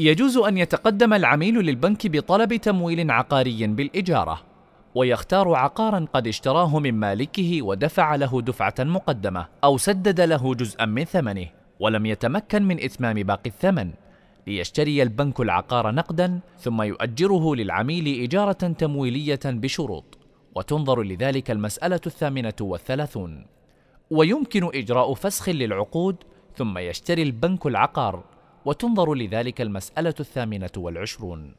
يجوز أن يتقدم العميل للبنك بطلب تمويل عقاري بالإجارة، ويختار عقارًا قد اشتراه من مالكه ودفع له دفعة مقدمة، أو سدد له جزءًا من ثمنه، ولم يتمكن من إتمام باقي الثمن، ليشتري البنك العقار نقدًا، ثم يؤجره للعميل إجارة تمويلية بشروط، وتنظر لذلك المسألة الثامنة والثلاثون. ويمكن إجراء فسخ للعقود، ثم يشتري البنك العقار وتنظر لذلك المسألة الثامنة والعشرون